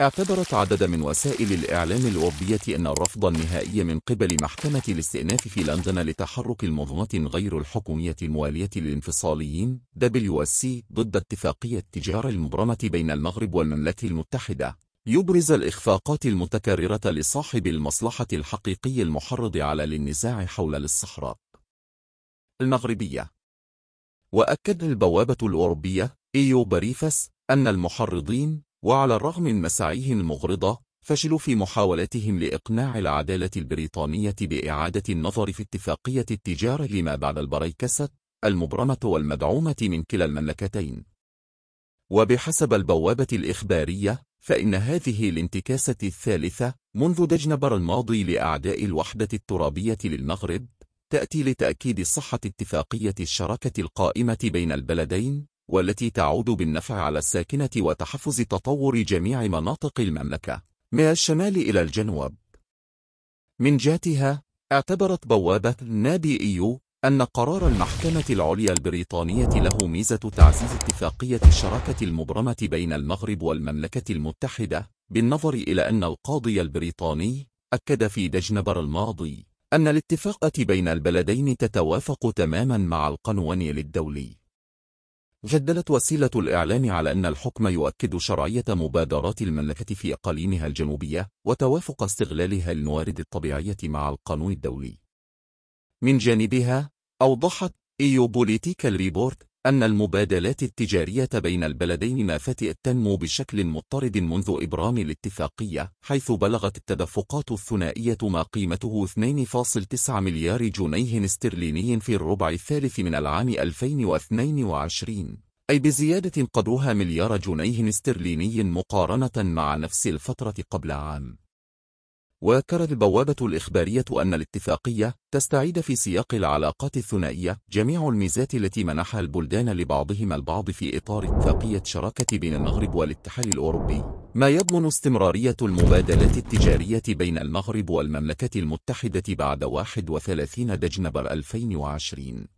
اعتبرت عدد من وسائل الإعلام الأوروبية أن الرفض النهائي من قبل محكمة الاستئناف في لندن لتحرك المنظمة غير الحكومية الموالية للانفصاليين WSC ضد اتفاقية التجارة المبرمة بين المغرب والمملكة المتحدة يبرز الإخفاقات المتكررة لصاحب المصلحة الحقيقي المحرض على للنزاع حول الصحراء المغربية وأكد البوابة الأوروبية إيو بريفس أن المحرضين وعلى الرغم من مساعيهم المغرضة فشلوا في محاولتهم لإقناع العدالة البريطانية بإعادة النظر في اتفاقية التجارة لما بعد البريكسة المبرمة والمدعومة من كلا المملكتين وبحسب البوابة الإخبارية فإن هذه الانتكاسة الثالثة منذ دجنبر الماضي لأعداء الوحدة الترابية للمغرب تأتي لتأكيد صحة اتفاقية الشراكة القائمة بين البلدين والتي تعود بالنفع على الساكنة وتحفز تطور جميع مناطق المملكة من الشمال إلى الجنوب من جهتها اعتبرت بوابة نادي إيو أن قرار المحكمة العليا البريطانية له ميزة تعزيز اتفاقية الشراكة المبرمة بين المغرب والمملكة المتحدة بالنظر إلى أن القاضي البريطاني أكد في دجنبر الماضي أن الاتفاقة بين البلدين تتوافق تماما مع القانون للدولي جدلت وسيلة الإعلام على أن الحكم يؤكد شرعية مبادرات المملكة في أقاليمها الجنوبية وتوافق استغلالها للموارد الطبيعية مع القانون الدولي. من جانبها، أوضحت إيوبوليتيكال ريبورت أن المبادلات التجارية بين البلدين ما فتئت تنمو بشكل مضطرد منذ إبرام الاتفاقية حيث بلغت التدفقات الثنائية ما قيمته 2.9 مليار جنيه استرليني في الربع الثالث من العام 2022 أي بزيادة قدرها مليار جنيه استرليني مقارنة مع نفس الفترة قبل عام وذكرت البوابة الإخبارية أن الاتفاقية تستعيد في سياق العلاقات الثنائية جميع الميزات التي منحها البلدان لبعضهما البعض في إطار اتفاقية شراكة بين المغرب والاتحاد الأوروبي ما يضمن استمرارية المبادلات التجارية بين المغرب والمملكة المتحدة بعد 31 دجنبر 2020